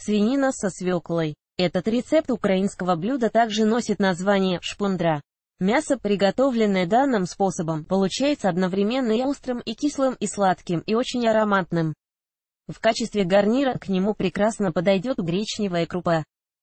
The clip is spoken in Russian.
свинина со свеклой. Этот рецепт украинского блюда также носит название шпундра. Мясо, приготовленное данным способом, получается одновременно и острым, и кислым, и сладким, и очень ароматным. В качестве гарнира к нему прекрасно подойдет гречневая крупа.